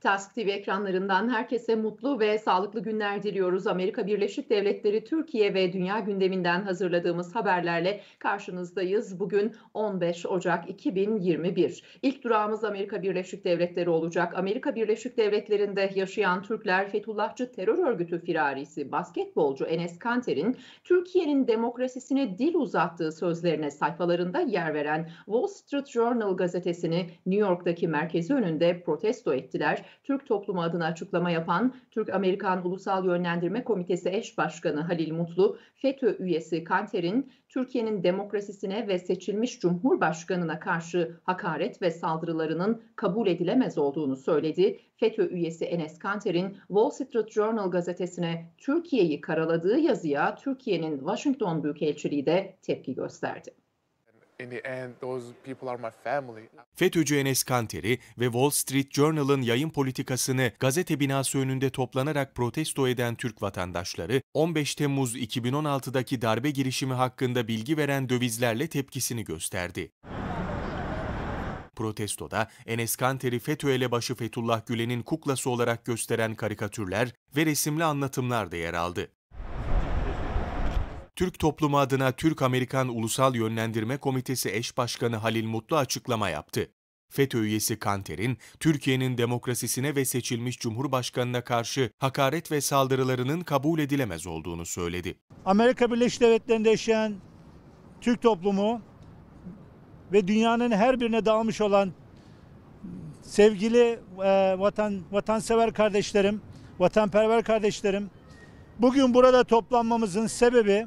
Task TV ekranlarından herkese mutlu ve sağlıklı günler diliyoruz. Amerika Birleşik Devletleri Türkiye ve dünya gündeminden hazırladığımız haberlerle karşınızdayız. Bugün 15 Ocak 2021. İlk durağımız Amerika Birleşik Devletleri olacak. Amerika Birleşik Devletleri'nde yaşayan Türkler Fethullahçı terör örgütü firarisi basketbolcu Enes Kanter'in Türkiye'nin demokrasisine dil uzattığı sözlerine sayfalarında yer veren Wall Street Journal gazetesini New York'taki merkezi önünde protesto ettiler. Türk toplumu adına açıklama yapan Türk-Amerikan Ulusal Yönlendirme Komitesi eş başkanı Halil Mutlu, FETÖ üyesi Kanter'in Türkiye'nin demokrasisine ve seçilmiş cumhurbaşkanına karşı hakaret ve saldırılarının kabul edilemez olduğunu söyledi. FETÖ üyesi Enes Kanter'in Wall Street Journal gazetesine Türkiye'yi karaladığı yazıya Türkiye'nin Washington Büyükelçiliği de tepki gösterdi. FETÖ'cü Enes Kanteri ve Wall Street Journal'ın yayın politikasını gazete binası önünde toplanarak protesto eden Türk vatandaşları, 15 Temmuz 2016'daki darbe girişimi hakkında bilgi veren dövizlerle tepkisini gösterdi. Protestoda Enes Kanteri FETÖ elebaşı Fethullah Gülen'in kuklası olarak gösteren karikatürler ve resimli anlatımlar da yer aldı. Türk toplumu adına Türk-Amerikan Ulusal Yönlendirme Komitesi eş başkanı Halil Mutlu açıklama yaptı. FETÖ üyesi Kanter'in Türkiye'nin demokrasisine ve seçilmiş cumhurbaşkanına karşı hakaret ve saldırılarının kabul edilemez olduğunu söyledi. Amerika Birleşik Devletleri'nde yaşayan Türk toplumu ve dünyanın her birine dağılmış olan sevgili e, vatan vatansever kardeşlerim, vatanperver kardeşlerim, bugün burada toplanmamızın sebebi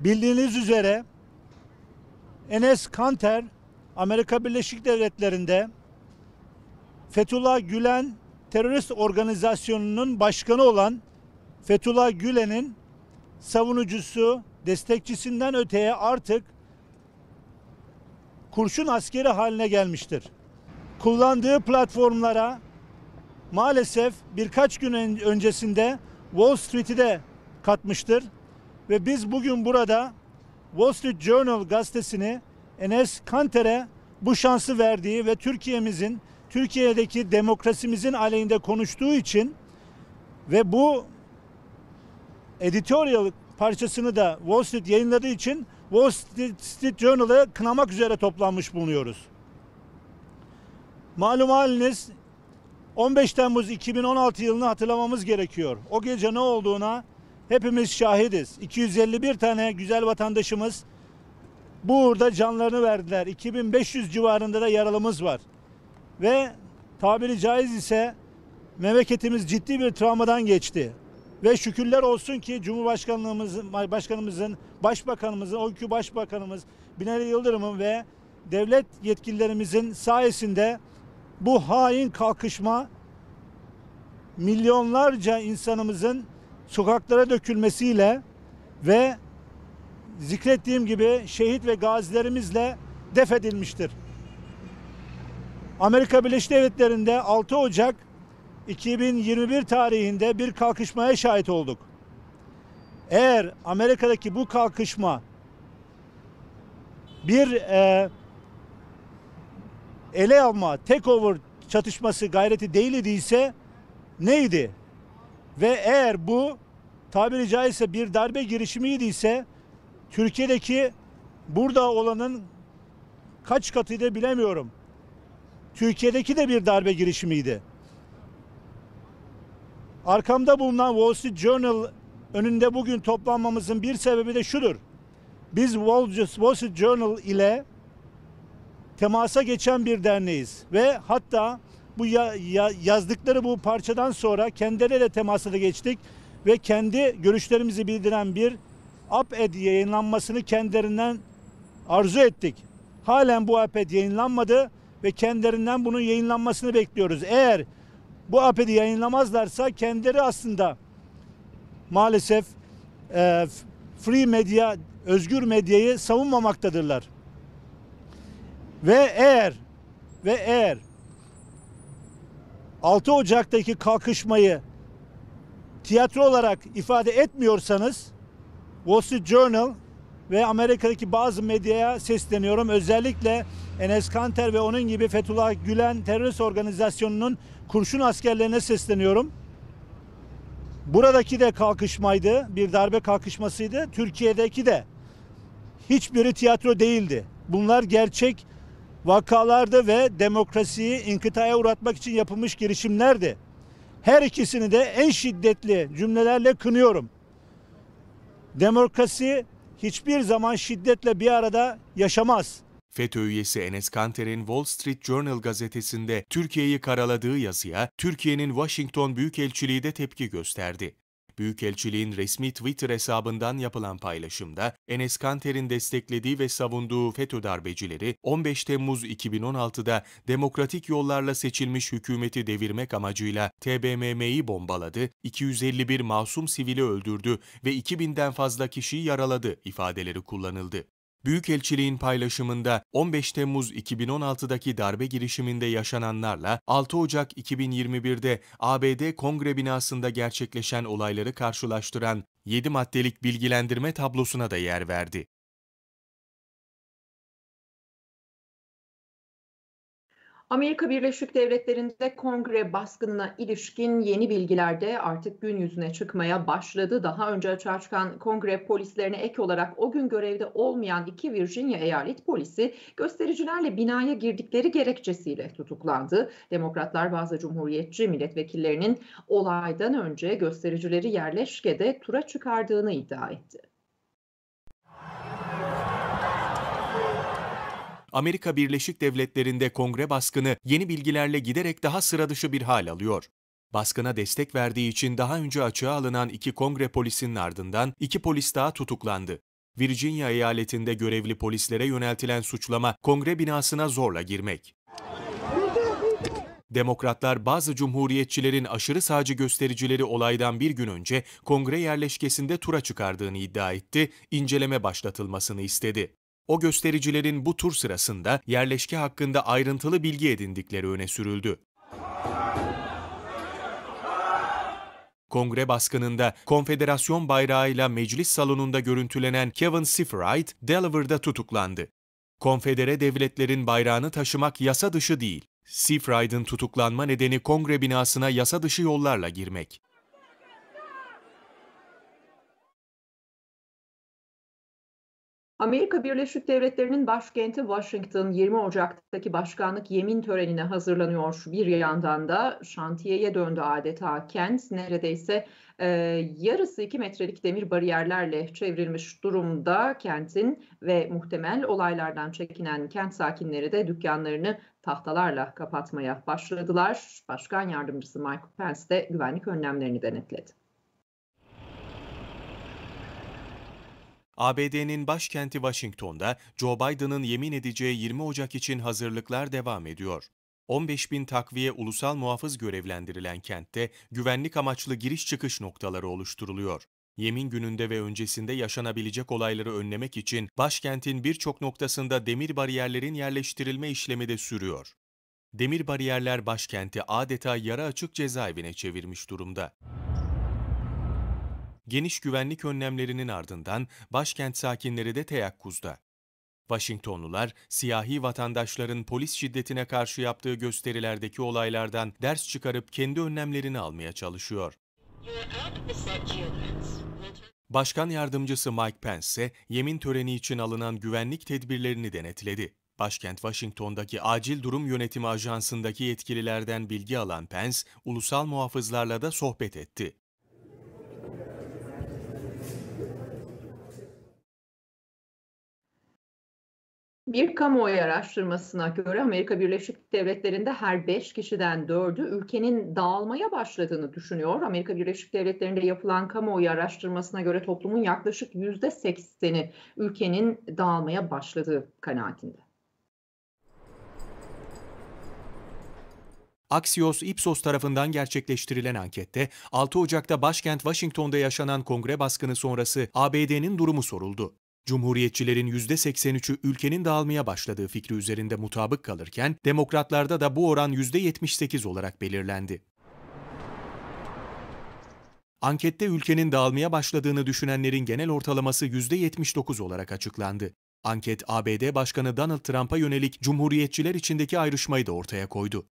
Bildiğiniz üzere Enes Kanter Amerika Birleşik Devletleri'nde Fethullah Gülen terörist organizasyonunun başkanı olan Fethullah Gülen'in savunucusu, destekçisinden öteye artık kurşun askeri haline gelmiştir. Kullandığı platformlara maalesef birkaç gün öncesinde Wall Street'i de katmıştır. Ve biz bugün burada Wall Street Journal gazetesini Enes Kanter'e bu şansı verdiği ve Türkiye'mizin, Türkiye'deki demokrasimizin aleyhinde konuştuğu için ve bu editorial parçasını da Wall Street yayınladığı için Wall Street Journal'ı kınamak üzere toplanmış bulunuyoruz. Malum haliniz 15 Temmuz 2016 yılını hatırlamamız gerekiyor. O gece ne olduğuna Hepimiz şahidiz. 251 tane güzel vatandaşımız burada canlarını verdiler. 2500 civarında da yaralımız var. Ve tabiri caiz ise memleketimiz ciddi bir travmadan geçti. Ve şükürler olsun ki Cumhurbaşkanlığımızın, başkanımızın, başbakanımızın, o günkü başbakanımız Binali Yıldırım'ın ve devlet yetkililerimizin sayesinde bu hain kalkışma milyonlarca insanımızın sokaklara dökülmesiyle ve zikrettiğim gibi şehit ve gazilerimizle defedilmiştir. Amerika Birleşik Devletleri'nde 6 Ocak 2021 tarihinde bir kalkışmaya şahit olduk. Eğer Amerika'daki bu kalkışma bir e, ele alma, (takeover) çatışması gayreti değil idiyse neydi? Ve eğer bu tabiri caizse bir darbe girişimiydi ise Türkiye'deki burada olanın kaç katıydı bilemiyorum. Türkiye'deki de bir darbe girişimiydi. Arkamda bulunan Wall Street Journal önünde bugün toplanmamızın bir sebebi de şudur. Biz Wall Street Journal ile temasa geçen bir derneğiz ve hatta bu ya, ya, yazdıkları bu parçadan sonra kendileriyle da geçtik ve kendi görüşlerimizi bildiren bir APED yayınlanmasını kendilerinden arzu ettik. Halen bu APED yayınlanmadı ve kendilerinden bunun yayınlanmasını bekliyoruz. Eğer bu APED'i yayınlamazlarsa kendileri aslında maalesef e, free medya, özgür medyayı savunmamaktadırlar. Ve eğer ve eğer 6 Ocak'taki kalkışmayı tiyatro olarak ifade etmiyorsanız Wall Street Journal ve Amerika'daki bazı medyaya sesleniyorum. Özellikle Enes Kanter ve onun gibi Fethullah Gülen terörist organizasyonunun kurşun askerlerine sesleniyorum. Buradaki de kalkışmaydı, bir darbe kalkışmasıydı. Türkiye'deki de hiçbiri tiyatro değildi. Bunlar gerçek vakalarda ve demokrasiyi inkıtaya uğratmak için yapılmış girişimlerdi. Her ikisini de en şiddetli cümlelerle kınıyorum. Demokrasi hiçbir zaman şiddetle bir arada yaşamaz. FETÖ üyesi Enes Kanter'in Wall Street Journal gazetesinde Türkiye'yi karaladığı yazıya Türkiye'nin Washington Büyükelçiliği de tepki gösterdi. Büyükelçiliğin resmi Twitter hesabından yapılan paylaşımda Enes Kanter'in desteklediği ve savunduğu FETÖ darbecileri 15 Temmuz 2016'da demokratik yollarla seçilmiş hükümeti devirmek amacıyla TBMM'yi bombaladı, 251 masum sivili öldürdü ve 2000'den fazla kişiyi yaraladı ifadeleri kullanıldı. Büyükelçiliğin paylaşımında 15 Temmuz 2016'daki darbe girişiminde yaşananlarla 6 Ocak 2021'de ABD Kongre binasında gerçekleşen olayları karşılaştıran 7 maddelik bilgilendirme tablosuna da yer verdi. Amerika Birleşik Devletleri'nde kongre baskınına ilişkin yeni bilgiler de artık gün yüzüne çıkmaya başladı. Daha önce açığa çıkan kongre polislerine ek olarak o gün görevde olmayan iki Virginia eyalet polisi göstericilerle binaya girdikleri gerekçesiyle tutuklandı. Demokratlar bazı cumhuriyetçi milletvekillerinin olaydan önce göstericileri yerleşkede tura çıkardığını iddia etti. Amerika Birleşik Devletleri'nde kongre baskını yeni bilgilerle giderek daha sıradışı bir hal alıyor. Baskına destek verdiği için daha önce açığa alınan iki kongre polisinin ardından iki polis daha tutuklandı. Virginia eyaletinde görevli polislere yöneltilen suçlama kongre binasına zorla girmek. Demokratlar bazı cumhuriyetçilerin aşırı sağcı göstericileri olaydan bir gün önce kongre yerleşkesinde tura çıkardığını iddia etti, inceleme başlatılmasını istedi. O göstericilerin bu tur sırasında yerleşke hakkında ayrıntılı bilgi edindikleri öne sürüldü. Kongre baskınında konfederasyon bayrağıyla meclis salonunda görüntülenen Kevin Sifright, Delaware'da tutuklandı. Konfedere devletlerin bayrağını taşımak yasa dışı değil. Sifright'ın tutuklanma nedeni kongre binasına yasa dışı yollarla girmek. Amerika Birleşik Devletleri'nin başkenti Washington 20 Ocak'taki başkanlık yemin törenine hazırlanıyor. Bir yandan da şantiyeye döndü adeta kent. Neredeyse e, yarısı 2 metrelik demir bariyerlerle çevrilmiş durumda kentin ve muhtemel olaylardan çekinen kent sakinleri de dükkanlarını tahtalarla kapatmaya başladılar. Başkan yardımcısı Mike Pence de güvenlik önlemlerini denetledi. ABD'nin başkenti Washington'da Joe Biden'ın yemin edeceği 20 Ocak için hazırlıklar devam ediyor. 15 bin takviye ulusal muhafız görevlendirilen kentte güvenlik amaçlı giriş çıkış noktaları oluşturuluyor. Yemin gününde ve öncesinde yaşanabilecek olayları önlemek için başkentin birçok noktasında demir bariyerlerin yerleştirilme işlemi de sürüyor. Demir bariyerler başkenti adeta yara açık cezaevine çevirmiş durumda geniş güvenlik önlemlerinin ardından başkent sakinleri de teyakkuzda. Washingtonlular, siyahi vatandaşların polis şiddetine karşı yaptığı gösterilerdeki olaylardan ders çıkarıp kendi önlemlerini almaya çalışıyor. Başkan yardımcısı Mike Pence ise yemin töreni için alınan güvenlik tedbirlerini denetledi. Başkent Washington'daki Acil Durum Yönetimi Ajansı'ndaki yetkililerden bilgi alan Pence, ulusal muhafızlarla da sohbet etti. Bir kamuoyu araştırmasına göre Amerika Birleşik Devletleri'nde her 5 kişiden 4'ü ülkenin dağılmaya başladığını düşünüyor. Amerika Birleşik Devletleri'nde yapılan kamuoyu araştırmasına göre toplumun yaklaşık %80'i ülkenin dağılmaya başladığı kanaatinde. Axios Ipsos tarafından gerçekleştirilen ankette 6 Ocak'ta başkent Washington'da yaşanan kongre baskını sonrası ABD'nin durumu soruldu. Cumhuriyetçilerin %83'ü ülkenin dağılmaya başladığı fikri üzerinde mutabık kalırken, demokratlarda da bu oran %78 olarak belirlendi. Ankette ülkenin dağılmaya başladığını düşünenlerin genel ortalaması %79 olarak açıklandı. Anket ABD Başkanı Donald Trump'a yönelik Cumhuriyetçiler içindeki ayrışmayı da ortaya koydu.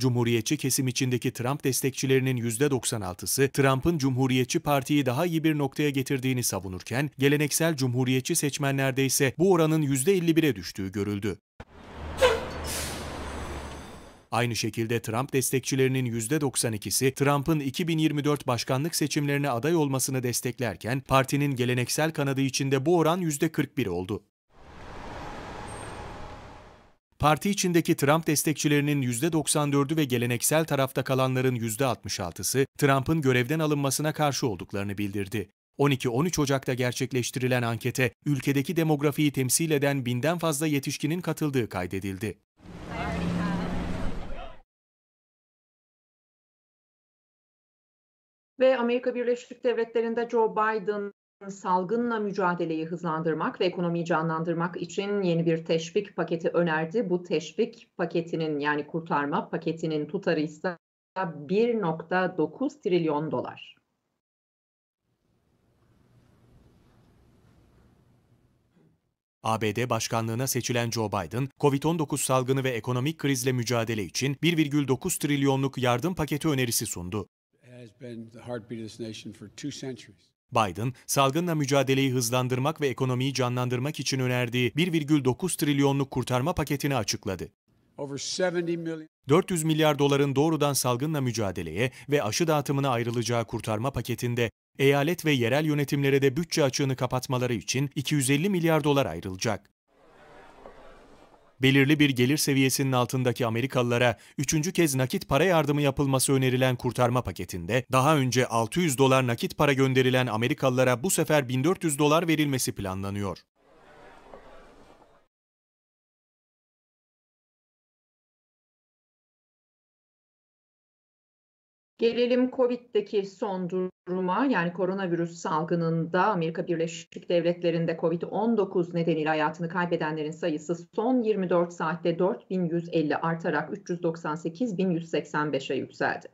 Cumhuriyetçi kesim içindeki Trump destekçilerinin %96'sı Trump'ın Cumhuriyetçi Parti'yi daha iyi bir noktaya getirdiğini savunurken geleneksel Cumhuriyetçi seçmenlerde ise bu oranın %51'e düştüğü görüldü. Aynı şekilde Trump destekçilerinin %92'si Trump'ın 2024 başkanlık seçimlerine aday olmasını desteklerken partinin geleneksel kanadı içinde bu oran %41 oldu. Parti içindeki Trump destekçilerinin %94'ü ve geleneksel tarafta kalanların %66'sı Trump'ın görevden alınmasına karşı olduklarını bildirdi. 12-13 Ocak'ta gerçekleştirilen ankete ülkedeki demografiyi temsil eden binden fazla yetişkinin katıldığı kaydedildi. Ve Amerika Birleşik Devletleri'nde Joe Biden salgınla mücadeleyi hızlandırmak ve ekonomiyi canlandırmak için yeni bir teşvik paketi önerdi. Bu teşvik paketinin yani kurtarma paketinin tutarı ise 1.9 trilyon dolar. ABD başkanlığına seçilen Joe Biden, COVID-19 salgını ve ekonomik krizle mücadele için 1,9 trilyonluk yardım paketi önerisi sundu. Biden, salgınla mücadeleyi hızlandırmak ve ekonomiyi canlandırmak için önerdiği 1,9 trilyonluk kurtarma paketini açıkladı. 400 milyar doların doğrudan salgınla mücadeleye ve aşı dağıtımına ayrılacağı kurtarma paketinde eyalet ve yerel yönetimlere de bütçe açığını kapatmaları için 250 milyar dolar ayrılacak belirli bir gelir seviyesinin altındaki Amerikalılara üçüncü kez nakit para yardımı yapılması önerilen kurtarma paketinde, daha önce 600 dolar nakit para gönderilen Amerikalılara bu sefer 1400 dolar verilmesi planlanıyor. Gelelim COVID'deki son duruma yani koronavirüs salgınında Amerika Birleşik Devletleri'nde COVID-19 nedeniyle hayatını kaybedenlerin sayısı son 24 saatte 4150 artarak 398.185'e yükseldi.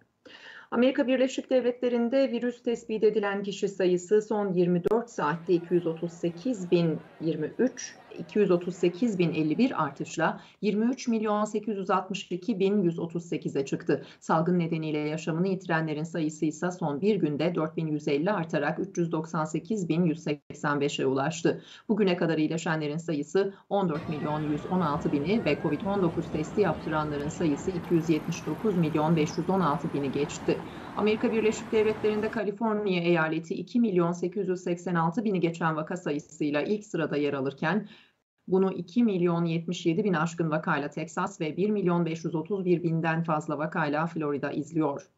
Amerika Birleşik Devletleri'nde virüs tespit edilen kişi sayısı son 24 saatte 238.023, 238.051 artışla 23.862.138'e çıktı. Salgın nedeniyle yaşamını yitirenlerin sayısı ise son bir günde 4150 artarak 398.185'e ulaştı. Bugüne kadar iyileşenlerin sayısı 14 ve COVID-19 testi yaptıranların sayısı 279 geçti. Amerika Birleşik Devletleri'nde Kaliforniya eyaleti 2 geçen vaka sayısıyla ilk sırada yer alırken bunu 2 milyon 77 bin aşkın vakayla Teksas ve 1 milyon 531 binden fazla vakayla Florida izliyor.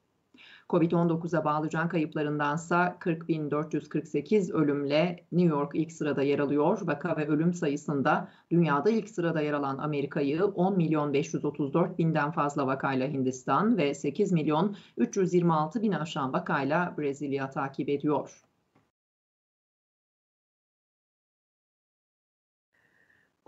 Covid-19'a bağlı can kayıplarındansa 40.448 ölümle New York ilk sırada yer alıyor. Vaka ve ölüm sayısında dünyada ilk sırada yer alan Amerika'yı 10 milyon 534 binden fazla vakayla Hindistan ve 8 milyon 326 bin aşan vakayla Brezilya takip ediyor.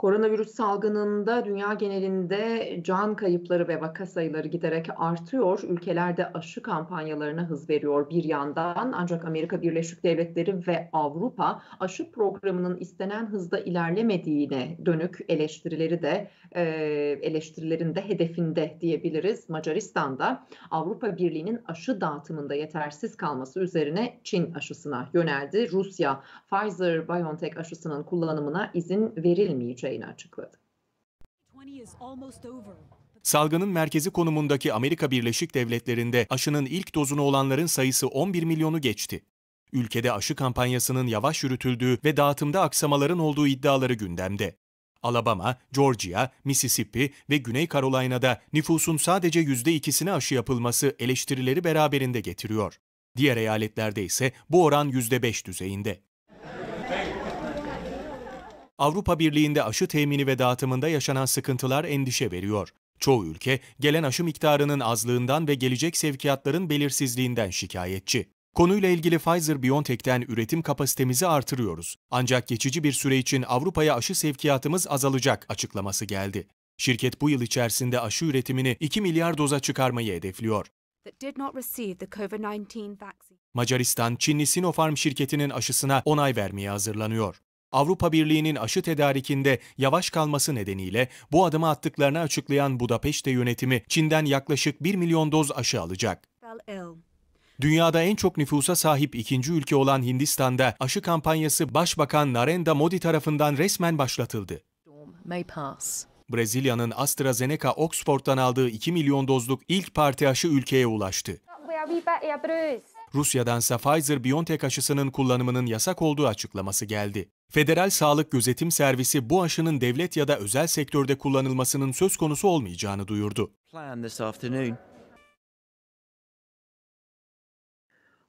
Koronavirüs salgınında dünya genelinde can kayıpları ve vaka sayıları giderek artıyor. Ülkelerde aşı kampanyalarına hız veriyor bir yandan. Ancak Amerika Birleşik Devletleri ve Avrupa aşı programının istenen hızda ilerlemediğine dönük eleştirileri de e, eleştirilerin de hedefinde diyebiliriz. Macaristan'da Avrupa Birliği'nin aşı dağıtımında yetersiz kalması üzerine Çin aşısına yöneldi. Rusya Pfizer-BioNTech aşısının kullanımına izin verilmeyecek şeyini açıkladı. Salgının merkezi konumundaki Amerika Birleşik Devletleri'nde aşının ilk dozunu olanların sayısı 11 milyonu geçti. Ülkede aşı kampanyasının yavaş yürütüldüğü ve dağıtımda aksamaların olduğu iddiaları gündemde. Alabama, Georgia, Mississippi ve Güney Carolina'da nüfusun sadece %2'sine aşı yapılması eleştirileri beraberinde getiriyor. Diğer eyaletlerde ise bu oran %5 düzeyinde. Avrupa Birliği'nde aşı temini ve dağıtımında yaşanan sıkıntılar endişe veriyor. Çoğu ülke gelen aşı miktarının azlığından ve gelecek sevkiyatların belirsizliğinden şikayetçi. Konuyla ilgili Pfizer-BioNTech'ten üretim kapasitemizi artırıyoruz. Ancak geçici bir süre için Avrupa'ya aşı sevkiyatımız azalacak açıklaması geldi. Şirket bu yıl içerisinde aşı üretimini 2 milyar doza çıkarmayı hedefliyor. Macaristan, Çinli Sinopharm şirketinin aşısına onay vermeye hazırlanıyor. Avrupa Birliği'nin aşı tedarikinde yavaş kalması nedeniyle bu adımı attıklarını açıklayan Budapeşte yönetimi Çin'den yaklaşık 1 milyon doz aşı alacak. Dünyada en çok nüfusa sahip ikinci ülke olan Hindistan'da aşı kampanyası Başbakan Narendra Modi tarafından resmen başlatıldı. Brezilya'nın AstraZeneca Oxford'dan aldığı 2 milyon dozluk ilk parti aşı ülkeye ulaştı. Rusya'dansa Pfizer-BioNTech aşısının kullanımının yasak olduğu açıklaması geldi. Federal Sağlık Gözetim Servisi bu aşının devlet ya da özel sektörde kullanılmasının söz konusu olmayacağını duyurdu.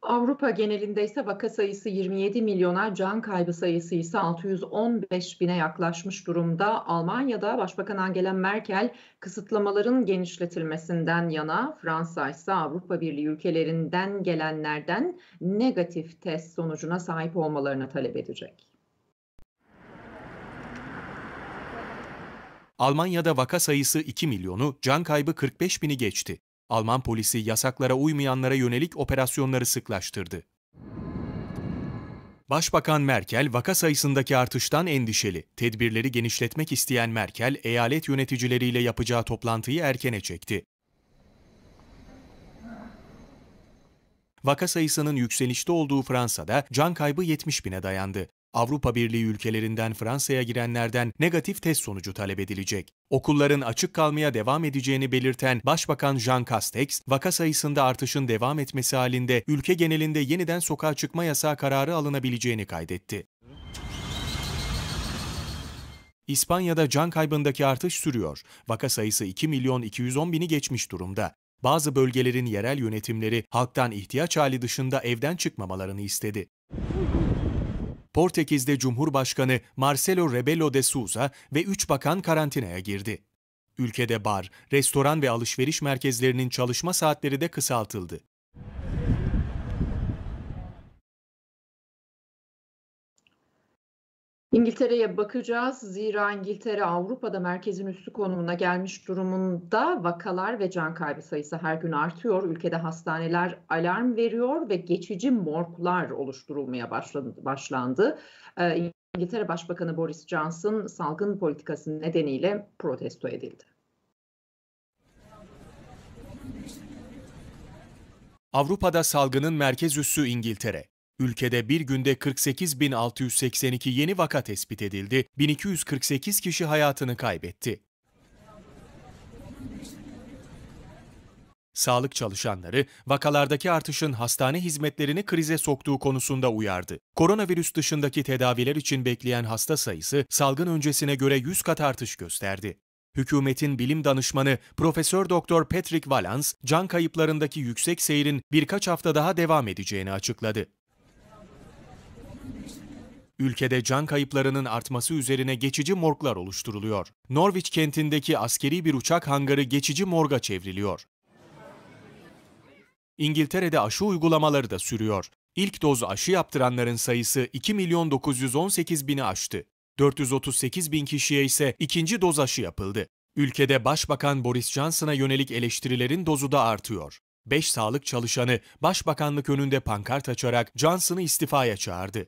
Avrupa genelinde ise vaka sayısı 27 milyona, can kaybı sayısı ise 615 bine yaklaşmış durumda. Almanya'da Başbakan Angela Merkel kısıtlamaların genişletilmesinden yana, Fransa ise Avrupa Birliği ülkelerinden gelenlerden negatif test sonucuna sahip olmalarını talep edecek. Almanya'da vaka sayısı 2 milyonu, can kaybı 45 bini geçti. Alman polisi yasaklara uymayanlara yönelik operasyonları sıklaştırdı. Başbakan Merkel vaka sayısındaki artıştan endişeli. Tedbirleri genişletmek isteyen Merkel, eyalet yöneticileriyle yapacağı toplantıyı erkene çekti. Vaka sayısının yükselişte olduğu Fransa'da can kaybı 70 bine dayandı. Avrupa Birliği ülkelerinden Fransa'ya girenlerden negatif test sonucu talep edilecek. Okulların açık kalmaya devam edeceğini belirten Başbakan Jean Castex, vaka sayısında artışın devam etmesi halinde ülke genelinde yeniden sokağa çıkma yasağı kararı alınabileceğini kaydetti. İspanya'da can kaybındaki artış sürüyor. Vaka sayısı 2 milyon 210 bini geçmiş durumda. Bazı bölgelerin yerel yönetimleri halktan ihtiyaç hali dışında evden çıkmamalarını istedi. Portekiz'de Cumhurbaşkanı Marcelo Rebelo de Souza ve 3 bakan karantinaya girdi. Ülkede bar, restoran ve alışveriş merkezlerinin çalışma saatleri de kısaltıldı. İngiltere'ye bakacağız. Zira İngiltere Avrupa'da merkezin üstü konumuna gelmiş durumunda vakalar ve can kaybı sayısı her gün artıyor. Ülkede hastaneler alarm veriyor ve geçici morglar oluşturulmaya başlandı. Ee, İngiltere Başbakanı Boris Johnson salgın politikası nedeniyle protesto edildi. Avrupa'da salgının merkez üssü İngiltere. Ülkede bir günde 48.682 yeni vaka tespit edildi, 1248 kişi hayatını kaybetti. Sağlık çalışanları vakalardaki artışın hastane hizmetlerini krize soktuğu konusunda uyardı. Koronavirüs dışındaki tedaviler için bekleyen hasta sayısı salgın öncesine göre 100 kat artış gösterdi. Hükümetin bilim danışmanı Profesör Doktor Patrick Valance, can kayıplarındaki yüksek seyrin birkaç hafta daha devam edeceğini açıkladı ülkede can kayıplarının artması üzerine geçici morglar oluşturuluyor. Norwich kentindeki askeri bir uçak hangarı geçici morga çevriliyor. İngiltere'de aşı uygulamaları da sürüyor. İlk doz aşı yaptıranların sayısı 2 milyon 918 bini aştı. 438 bin kişiye ise ikinci doz aşı yapıldı. Ülkede Başbakan Boris Johnson'a yönelik eleştirilerin dozu da artıyor. 5 sağlık çalışanı başbakanlık önünde pankart açarak Johnson'ı istifaya çağırdı.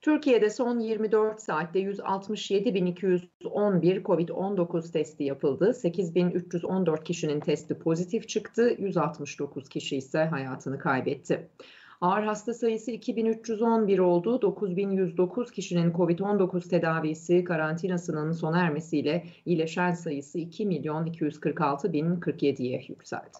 Türkiye'de son 24 saatte 167.211 COVID-19 testi yapıldı. 8.314 kişinin testi pozitif çıktı. 169 kişi ise hayatını kaybetti. Ağır hasta sayısı 2311 oldu. 9109 kişinin COVID-19 tedavisi karantinasının sona ermesiyle iyileşen sayısı 2 milyon 246 bin 47'ye yükseldi.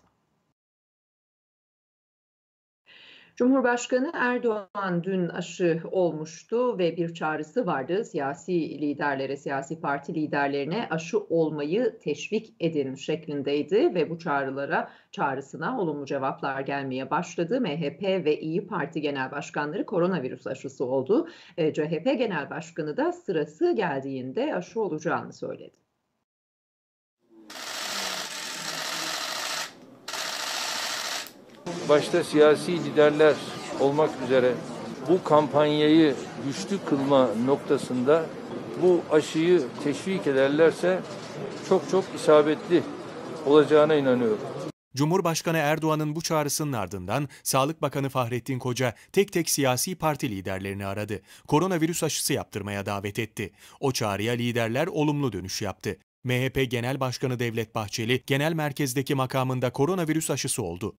Cumhurbaşkanı Erdoğan dün aşı olmuştu ve bir çağrısı vardı. Siyasi liderlere, siyasi parti liderlerine aşı olmayı teşvik edin şeklindeydi ve bu çağrılara, çağrısına olumlu cevaplar gelmeye başladı. MHP ve İyi Parti genel başkanları koronavirüs aşısı oldu. E, CHP genel başkanı da sırası geldiğinde aşı olacağını söyledi. başta siyasi liderler olmak üzere bu kampanyayı güçlü kılma noktasında bu aşıyı teşvik ederlerse çok çok isabetli olacağına inanıyorum. Cumhurbaşkanı Erdoğan'ın bu çağrısının ardından Sağlık Bakanı Fahrettin Koca tek tek siyasi parti liderlerini aradı. Koronavirüs aşısı yaptırmaya davet etti. O çağrıya liderler olumlu dönüş yaptı. MHP Genel Başkanı Devlet Bahçeli, genel merkezdeki makamında koronavirüs aşısı oldu.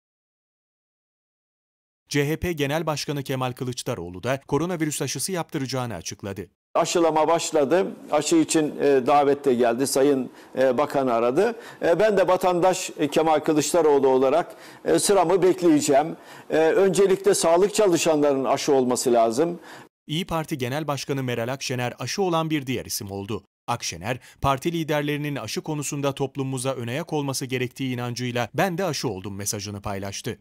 CHP Genel Başkanı Kemal Kılıçdaroğlu da koronavirüs aşısı yaptıracağını açıkladı. Aşılama başladı. Aşı için e, davet de geldi. Sayın e, Bakan aradı. E, ben de vatandaş Kemal Kılıçdaroğlu olarak sıramı bekleyeceğim. Öncelikle sağlık çalışanların aşı olması lazım. İyi Parti Genel Başkanı Meral Akşener aşı olan bir diğer isim oldu. Akşener, parti liderlerinin aşı konusunda toplumumuza öne yak olması gerektiği inancıyla ben de aşı oldum mesajını paylaştı.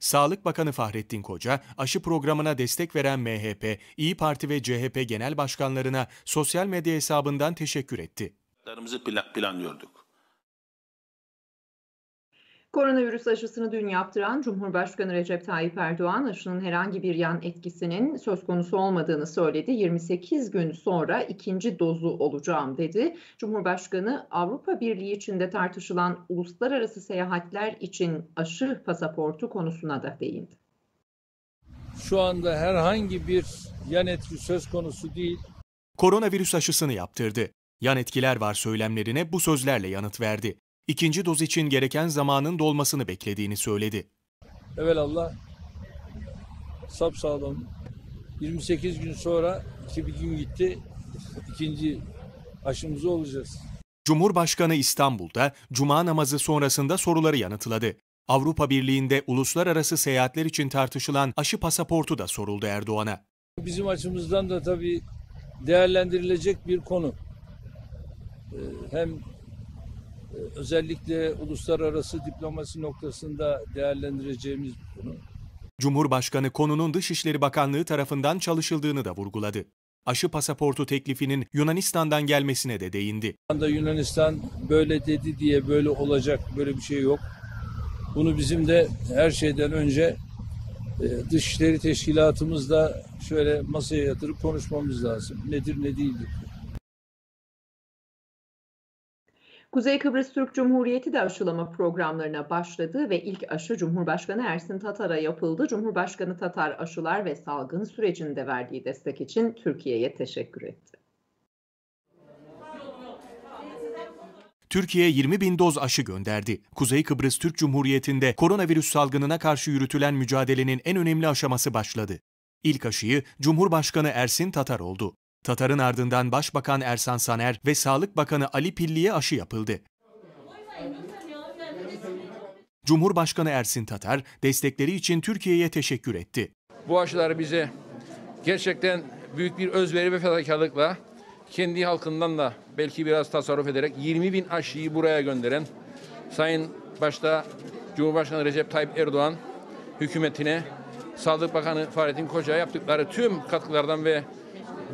Sağlık Bakanı Fahrettin Koca, aşı programına destek veren MHP, İyi Parti ve CHP genel başkanlarına sosyal medya hesabından teşekkür etti. Planlıyorduk Koronavirüs aşısını dün yaptıran Cumhurbaşkanı Recep Tayyip Erdoğan aşının herhangi bir yan etkisinin söz konusu olmadığını söyledi. 28 gün sonra ikinci dozu olacağım dedi. Cumhurbaşkanı Avrupa Birliği içinde tartışılan uluslararası seyahatler için aşı pasaportu konusuna da değindi. Şu anda herhangi bir yan etki söz konusu değil. Koronavirüs aşısını yaptırdı. Yan etkiler var söylemlerine bu sözlerle yanıt verdi ikinci doz için gereken zamanın dolmasını beklediğini söyledi. Evelallah sapsağlam 28 gün sonra iki bir gün gitti ikinci aşımızı olacağız. Cumhurbaşkanı İstanbul'da cuma namazı sonrasında soruları yanıtladı. Avrupa Birliği'nde uluslararası seyahatler için tartışılan aşı pasaportu da soruldu Erdoğan'a. Bizim açımızdan da tabii değerlendirilecek bir konu. Ee, hem özellikle uluslararası diplomasi noktasında değerlendireceğimiz bir konu. Cumhurbaşkanı konunun Dışişleri Bakanlığı tarafından çalışıldığını da vurguladı. Aşı pasaportu teklifinin Yunanistan'dan gelmesine de değindi. Yunanistan böyle dedi diye böyle olacak böyle bir şey yok. Bunu bizim de her şeyden önce e, Dışişleri Teşkilatımızla şöyle masaya yatırıp konuşmamız lazım. Nedir ne değildir. Kuzey Kıbrıs Türk Cumhuriyeti de aşılama programlarına başladı ve ilk aşı Cumhurbaşkanı Ersin Tatar'a yapıldı. Cumhurbaşkanı Tatar aşılar ve salgın sürecinde verdiği destek için Türkiye'ye teşekkür etti. Türkiye 20 bin doz aşı gönderdi. Kuzey Kıbrıs Türk Cumhuriyeti'nde koronavirüs salgınına karşı yürütülen mücadelenin en önemli aşaması başladı. İlk aşıyı Cumhurbaşkanı Ersin Tatar oldu. Tatar'ın ardından Başbakan Ersan Saner ve Sağlık Bakanı Ali Pilli'ye aşı yapıldı. Cumhurbaşkanı Ersin Tatar destekleri için Türkiye'ye teşekkür etti. Bu aşılar bize gerçekten büyük bir özveri ve fedakarlıkla kendi halkından da belki biraz tasarruf ederek 20 bin aşıyı buraya gönderen Sayın başta Cumhurbaşkanı Recep Tayyip Erdoğan hükümetine, Sağlık Bakanı Fahrettin Koca'ya yaptıkları tüm katkılardan ve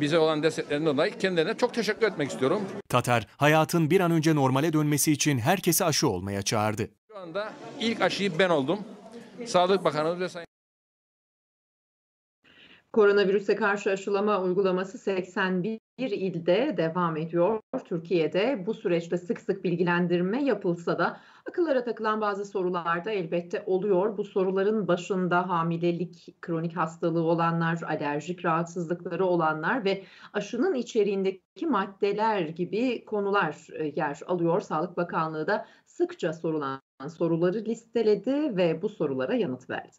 bize olan desteklerinden dolayı kendilerine çok teşekkür etmek istiyorum. Tatar, hayatın bir an önce normale dönmesi için herkesi aşı olmaya çağırdı. Şu anda ilk aşıyı ben oldum. Sağlık Bakanı ve Sayın Koronavirüse karşı aşılama uygulaması 81 ilde devam ediyor. Türkiye'de bu süreçte sık sık bilgilendirme yapılsa da akıllara takılan bazı sorularda elbette oluyor. Bu soruların başında hamilelik, kronik hastalığı olanlar, alerjik rahatsızlıkları olanlar ve aşının içeriğindeki maddeler gibi konular e, yer alıyor. Sağlık Bakanlığı da sıkça sorulan soruları listeledi ve bu sorulara yanıt verdi.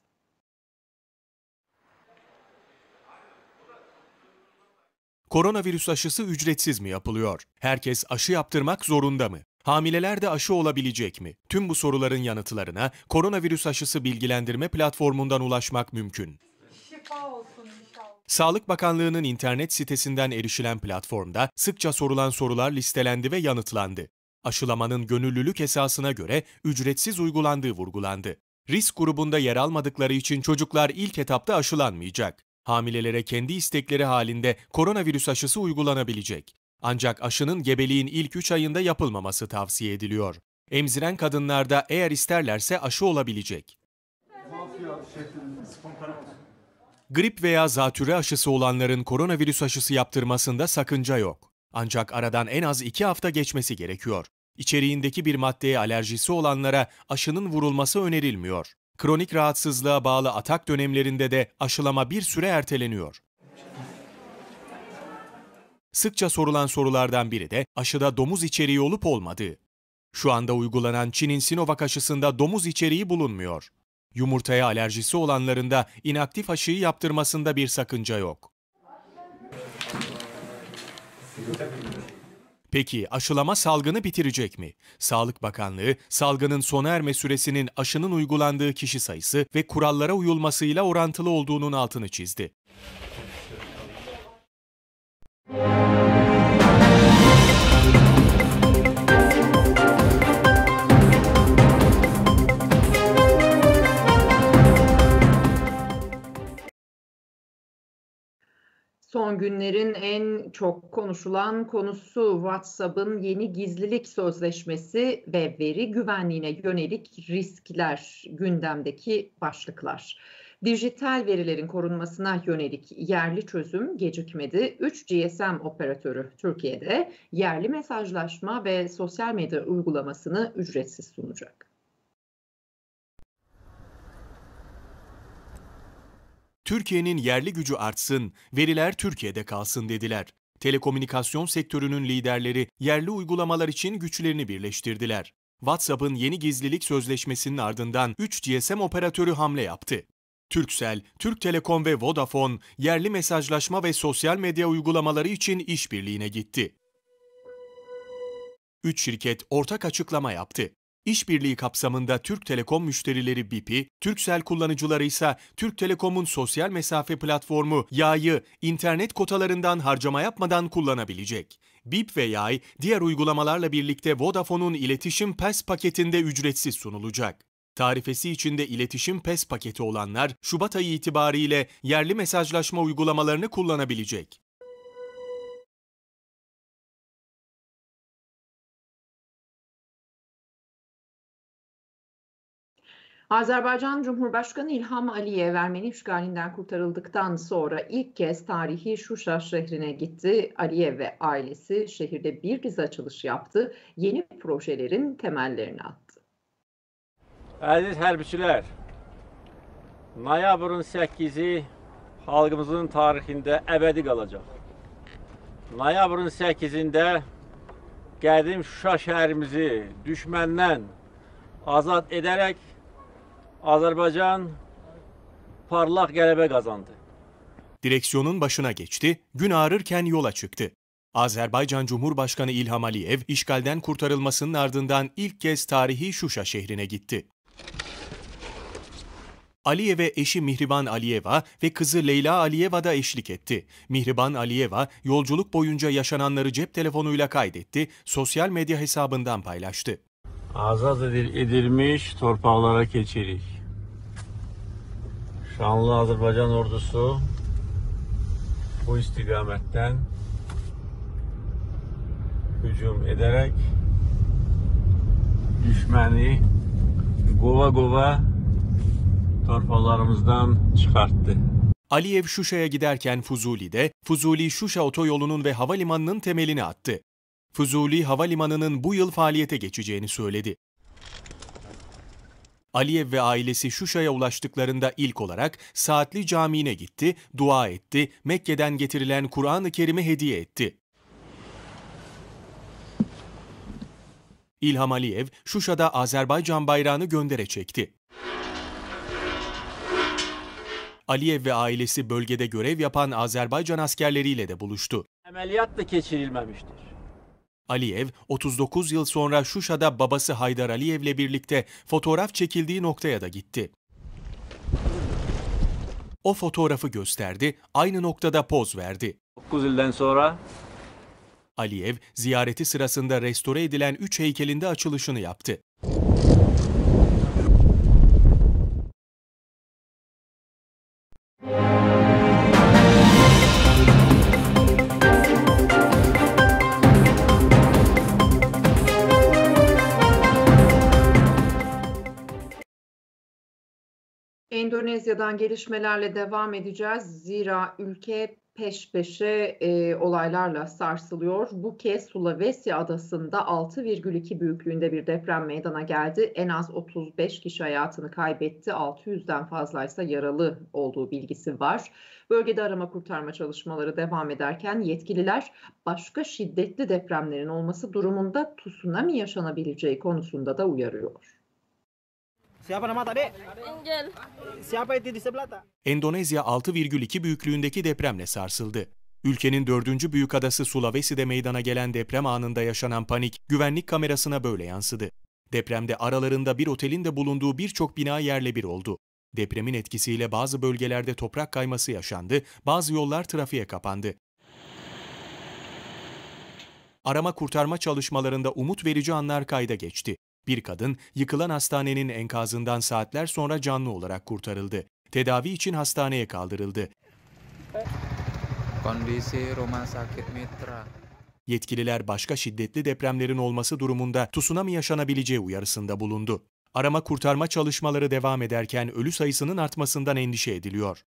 Koronavirüs aşısı ücretsiz mi yapılıyor? Herkes aşı yaptırmak zorunda mı? Hamileler de aşı olabilecek mi? Tüm bu soruların yanıtlarına koronavirüs aşısı bilgilendirme platformundan ulaşmak mümkün. Sağlık Bakanlığı'nın internet sitesinden erişilen platformda sıkça sorulan sorular listelendi ve yanıtlandı. Aşılamanın gönüllülük esasına göre ücretsiz uygulandığı vurgulandı. Risk grubunda yer almadıkları için çocuklar ilk etapta aşılanmayacak hamilelere kendi istekleri halinde koronavirüs aşısı uygulanabilecek. Ancak aşının gebeliğin ilk 3 ayında yapılmaması tavsiye ediliyor. Emziren kadınlarda eğer isterlerse aşı olabilecek. Grip veya zatürre aşısı olanların koronavirüs aşısı yaptırmasında sakınca yok. Ancak aradan en az 2 hafta geçmesi gerekiyor. İçeriğindeki bir maddeye alerjisi olanlara aşının vurulması önerilmiyor. Kronik rahatsızlığa bağlı atak dönemlerinde de aşılama bir süre erteleniyor. Sıkça sorulan sorulardan biri de aşıda domuz içeriği olup olmadığı. Şu anda uygulanan Çin'in Sinovac aşısında domuz içeriği bulunmuyor. Yumurtaya alerjisi olanların da inaktif aşıyı yaptırmasında bir sakınca yok. Peki aşılama salgını bitirecek mi? Sağlık Bakanlığı, salgının sona erme süresinin aşının uygulandığı kişi sayısı ve kurallara uyulmasıyla orantılı olduğunun altını çizdi. Son günlerin en çok konuşulan konusu WhatsApp'ın yeni gizlilik sözleşmesi ve veri güvenliğine yönelik riskler gündemdeki başlıklar. Dijital verilerin korunmasına yönelik yerli çözüm gecikmedi. 3 GSM operatörü Türkiye'de yerli mesajlaşma ve sosyal medya uygulamasını ücretsiz sunacak. Türkiye'nin yerli gücü artsın, veriler Türkiye'de kalsın dediler. Telekomünikasyon sektörünün liderleri yerli uygulamalar için güçlerini birleştirdiler. WhatsApp'ın yeni gizlilik sözleşmesinin ardından 3 GSM operatörü hamle yaptı. Turkcell, Türk Telekom ve Vodafone yerli mesajlaşma ve sosyal medya uygulamaları için işbirliğine gitti. Üç şirket ortak açıklama yaptı. İşbirliği kapsamında Türk Telekom müşterileri BIP'i, Türksel kullanıcıları ise Türk Telekom'un sosyal mesafe platformu YAY'ı internet kotalarından harcama yapmadan kullanabilecek. BIP ve YAY diğer uygulamalarla birlikte Vodafone'un iletişim PES paketinde ücretsiz sunulacak. Tarifesi içinde iletişim PES paketi olanlar Şubat ayı itibariyle yerli mesajlaşma uygulamalarını kullanabilecek. Azerbaycan Cumhurbaşkanı İlham Aliyev Ermeni işgalinden kurtarıldıktan sonra ilk kez tarihi Şuşa şehrine gitti. Aliyev ve ailesi şehirde bir dizi açılış yaptı. Yeni projelerin temellerini attı. Aziz hərbiçilər, noyabrın 8-i xalqımızın tarixində əbədi qalacaq. Noyabrın 8-də qədim Şuşa şəhərimizi düşməndən azad edərək Azerbaycan parlak gelebe kazandı. Direksiyonun başına geçti, gün ağrırken yola çıktı. Azerbaycan Cumhurbaşkanı İlham Aliyev işgalden kurtarılmasının ardından ilk kez tarihi Şuşa şehrine gitti. ve eşi Mihriban Aliyeva ve kızı Leyla Aliyeva da eşlik etti. Mihriban Aliyeva yolculuk boyunca yaşananları cep telefonuyla kaydetti, sosyal medya hesabından paylaştı azat edilmiş torpağlara keçilik. Şanlı Azerbaycan ordusu bu istikametten hücum ederek düşməni qova-qova torpalarımızdan çıkarttı. Aliyev Şuşa'ya giderken Fuzuli'de Fuzuli Şuşa otoyolunun ve havalimanının temelini attı. Fuzuli Havalimanı'nın bu yıl faaliyete geçeceğini söyledi. Aliyev ve ailesi Şuşa'ya ulaştıklarında ilk olarak Saatli Camii'ne gitti, dua etti, Mekke'den getirilen Kur'an-ı Kerim'i hediye etti. İlham Aliyev, Şuşa'da Azerbaycan bayrağını göndere çekti. Aliyev ve ailesi bölgede görev yapan Azerbaycan askerleriyle de buluştu. Ameliyat da geçirilmemiştir. Aliyev 39 yıl sonra Şuşa'da babası Haydar Aliyev'le birlikte fotoğraf çekildiği noktaya da gitti. O fotoğrafı gösterdi, aynı noktada poz verdi. 9 yıldan sonra Aliyev ziyareti sırasında restore edilen 3 heykelinde açılışını yaptı. Endonezya'dan gelişmelerle devam edeceğiz. Zira ülke peş peşe e, olaylarla sarsılıyor. Bu kez Sulawesi adasında 6,2 büyüklüğünde bir deprem meydana geldi. En az 35 kişi hayatını kaybetti. 600'den fazlaysa yaralı olduğu bilgisi var. Bölgede arama kurtarma çalışmaları devam ederken yetkililer başka şiddetli depremlerin olması durumunda tsunami yaşanabileceği konusunda da uyarıyor. Siapa nama tadi? Angel. Siapa itu di sebelah tak? Endonezya 6,2 büyüklüğündeki depremle sarsıldı. Ülkenin dördüncü büyük adası Sulawesi'de meydana gelen deprem anında yaşanan panik güvenlik kamerasına böyle yansıdı. Depremde aralarında bir otelin de bulunduğu birçok bina yerle bir oldu. Depremin etkisiyle bazı bölgelerde toprak kayması yaşandı, bazı yollar trafiğe kapandı. Arama kurtarma çalışmalarında umut verici anlar kayda geçti. Bir kadın yıkılan hastanenin enkazından saatler sonra canlı olarak kurtarıldı. Tedavi için hastaneye kaldırıldı. Kondisi Rumah Sakit Mitra. Yetkililer başka şiddetli depremlerin olması durumunda tsunami yaşanabileceği uyarısında bulundu. Arama kurtarma çalışmaları devam ederken ölü sayısının artmasından endişe ediliyor.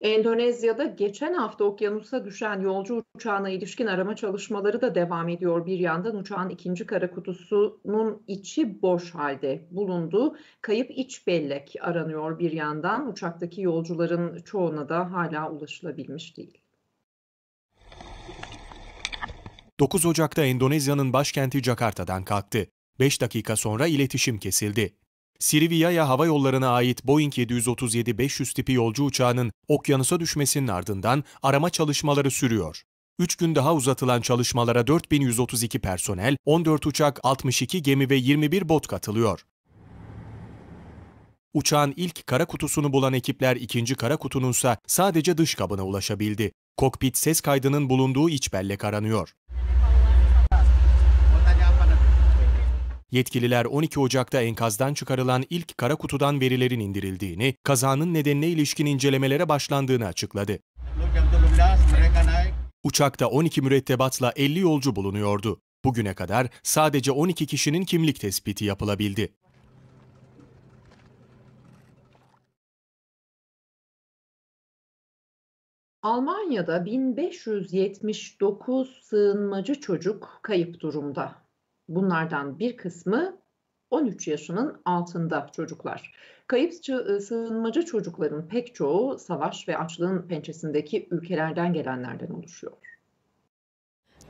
Endonezya'da geçen hafta okyanusa düşen yolcu uçağına ilişkin arama çalışmaları da devam ediyor. Bir yandan uçağın ikinci kara kutusunun içi boş halde bulundu. Kayıp iç bellek aranıyor bir yandan. Uçaktaki yolcuların çoğuna da hala ulaşılabilmiş değil. 9 Ocak'ta Endonezya'nın başkenti Jakarta'dan kalktı. 5 dakika sonra iletişim kesildi. Sirivia'ya hava yollarına ait Boeing 737-500 tipi yolcu uçağının okyanusa düşmesinin ardından arama çalışmaları sürüyor. 3 gün daha uzatılan çalışmalara 4132 personel, 14 uçak, 62 gemi ve 21 bot katılıyor. Uçağın ilk kara kutusunu bulan ekipler ikinci kara kutununsa sadece dış kabına ulaşabildi. Kokpit ses kaydının bulunduğu iç bellek aranıyor. Yetkililer 12 Ocak'ta enkazdan çıkarılan ilk kara kutudan verilerin indirildiğini, kazanın nedenine ilişkin incelemelere başlandığını açıkladı. Uçakta 12 mürettebatla 50 yolcu bulunuyordu. Bugüne kadar sadece 12 kişinin kimlik tespiti yapılabildi. Almanya'da 1579 sığınmacı çocuk kayıp durumda. Bunlardan bir kısmı 13 yaşının altında çocuklar. Kayıp ıı, sığınmacı çocukların pek çoğu savaş ve açlığın pençesindeki ülkelerden gelenlerden oluşuyor.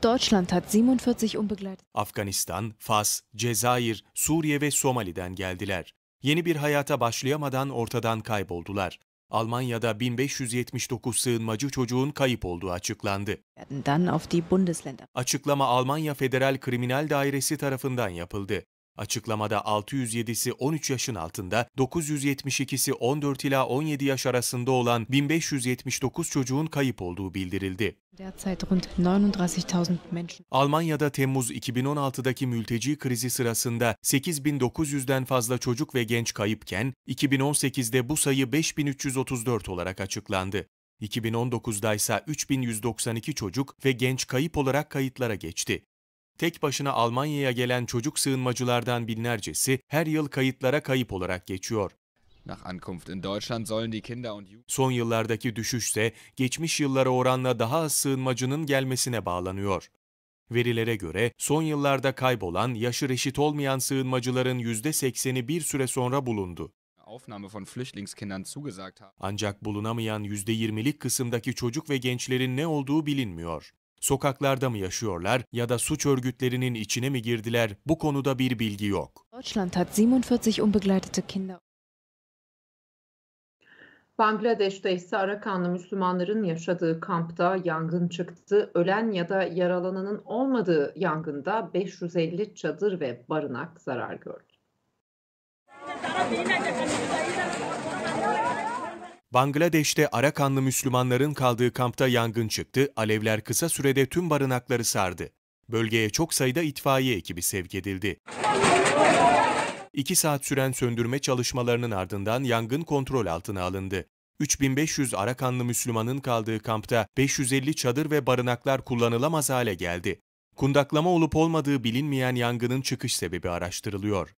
Deutschland hat 47 unbegleitet. Afganistan, Fas, Cezayir, Suriye ve Somali'den geldiler. Yeni bir hayata başlayamadan ortadan kayboldular. Almanya'da 1579 sığınmacı çocuğun kayıp olduğu açıklandı. Açıklama Almanya Federal Kriminal Dairesi tarafından yapıldı. Açıklamada 607'si 13 yaşın altında, 972'si 14 ila 17 yaş arasında olan 1579 çocuğun kayıp olduğu bildirildi. Almanya'da Temmuz 2016'daki mülteci krizi sırasında 8900'den fazla çocuk ve genç kayıpken 2018'de bu sayı 5334 olarak açıklandı. 2019'da ise 3192 çocuk ve genç kayıp olarak kayıtlara geçti tek başına Almanya'ya gelen çocuk sığınmacılardan binlercesi her yıl kayıtlara kayıp olarak geçiyor. Son yıllardaki düşüşse geçmiş yıllara oranla daha az sığınmacının gelmesine bağlanıyor. Verilere göre son yıllarda kaybolan, yaşı reşit olmayan sığınmacıların %80'i bir süre sonra bulundu. Ancak bulunamayan %20'lik kısımdaki çocuk ve gençlerin ne olduğu bilinmiyor. Sokaklarda mı yaşıyorlar ya da suç örgütlerinin içine mi girdiler bu konuda bir bilgi yok. Deutschland hat 47 unbegleitete Kinder. Bangladeş'te ise Arakanlı Müslümanların yaşadığı kampta yangın çıktı. Ölen ya da yaralananın olmadığı yangında 550 çadır ve barınak zarar gördü. Bangladeş'te Arakanlı Müslümanların kaldığı kampta yangın çıktı, alevler kısa sürede tüm barınakları sardı. Bölgeye çok sayıda itfaiye ekibi sevk edildi. İki saat süren söndürme çalışmalarının ardından yangın kontrol altına alındı. 3500 Arakanlı Müslümanın kaldığı kampta 550 çadır ve barınaklar kullanılamaz hale geldi. Kundaklama olup olmadığı bilinmeyen yangının çıkış sebebi araştırılıyor.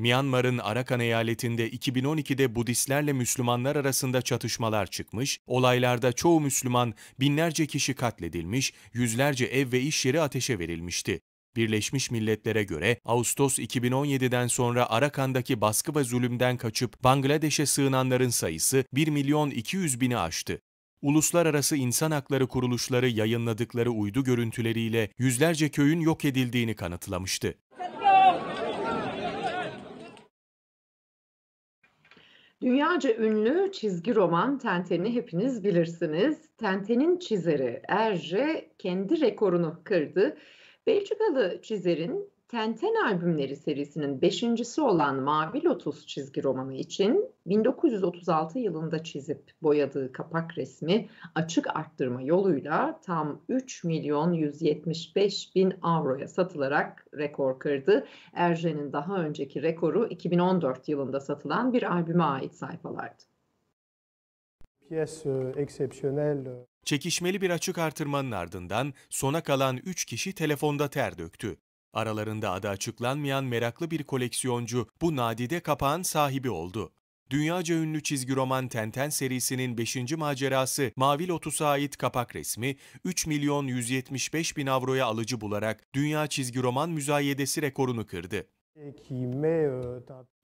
Myanmar'ın Arakan eyaletinde 2012'de Budistlerle Müslümanlar arasında çatışmalar çıkmış, olaylarda çoğu Müslüman binlerce kişi katledilmiş, yüzlerce ev ve iş yeri ateşe verilmişti. Birleşmiş Milletler'e göre Ağustos 2017'den sonra Arakan'daki baskı ve zulümden kaçıp Bangladeş'e sığınanların sayısı 1 milyon 200 bini aştı. Uluslararası insan hakları kuruluşları yayınladıkları uydu görüntüleriyle yüzlerce köyün yok edildiğini kanıtlamıştı. Dünyaca ünlü çizgi roman Tenten'i hepiniz bilirsiniz. Tenten'in çizeri Erje kendi rekorunu kırdı. Belçikalı çizerin Tenten albümleri serisinin beşincisi olan Mavi Lotus çizgi romanı için 1936 yılında çizip boyadığı kapak resmi açık arttırma yoluyla tam 3 milyon 175 bin avroya satılarak rekor kırdı. Erjen'in daha önceki rekoru 2014 yılında satılan bir albüme ait sayfalardı. Çekişmeli bir açık artırmanın ardından sona kalan 3 kişi telefonda ter döktü. Aralarında adı açıklanmayan meraklı bir koleksiyoncu bu nadide kapağın sahibi oldu. Dünyaca ünlü çizgi roman Tenten serisinin 5. macerası Mavi Lotus'a ait kapak resmi 3 milyon 175 bin avroya alıcı bularak Dünya Çizgi Roman Müzayedesi rekorunu kırdı.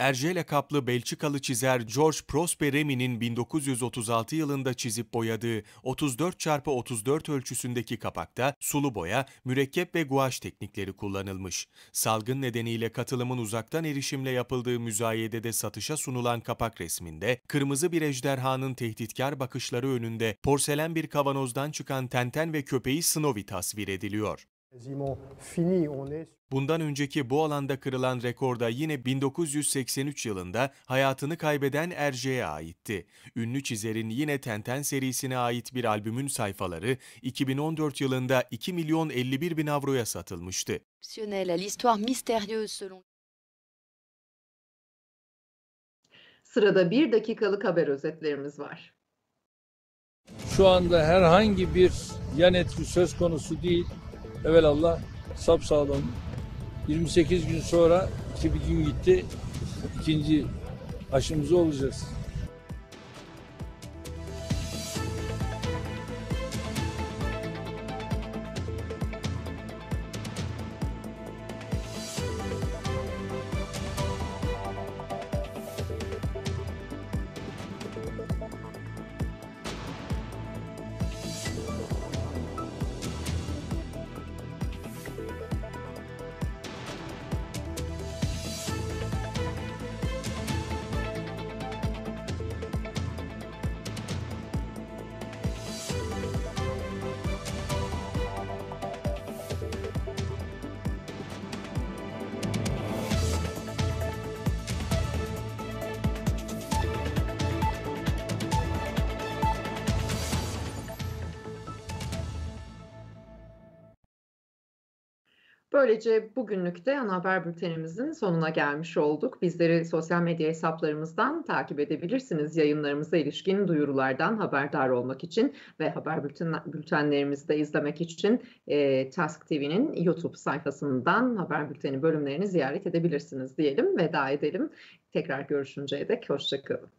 Erjele kaplı Belçikalı çizer George Prosper Remy'nin 1936 yılında çizip boyadığı 34 x 34 ölçüsündeki kapakta sulu boya, mürekkep ve guaj teknikleri kullanılmış. Salgın nedeniyle katılımın uzaktan erişimle yapıldığı müzayedede satışa sunulan kapak resminde, kırmızı bir ejderhanın tehditkar bakışları önünde porselen bir kavanozdan çıkan Tenten ve köpeği Snowy tasvir ediliyor. Bundan önceki bu alanda kırılan rekorda yine 1983 yılında hayatını kaybeden Erce'ye aitti. Ünlü çizerin yine Tenten serisine ait bir albümün sayfaları 2014 yılında 2 milyon 51 bin avroya satılmıştı. Sırada bir dakikalık haber özetlerimiz var. Şu anda herhangi bir yan etki söz konusu değil. Evelallah sapsağlam. 28 gün sonra ki bir gün gitti ikinci aşımızı olacağız. Böylece bugünlük de ana haber bültenimizin sonuna gelmiş olduk. Bizleri sosyal medya hesaplarımızdan takip edebilirsiniz. Yayınlarımıza ilişkin duyurulardan haberdar olmak için ve haber bülten, bültenlerimizi de izlemek için e, Task TV'nin YouTube sayfasından haber bülteni bölümlerini ziyaret edebilirsiniz diyelim. Veda edelim. Tekrar görüşünceye dek hoşçakalın.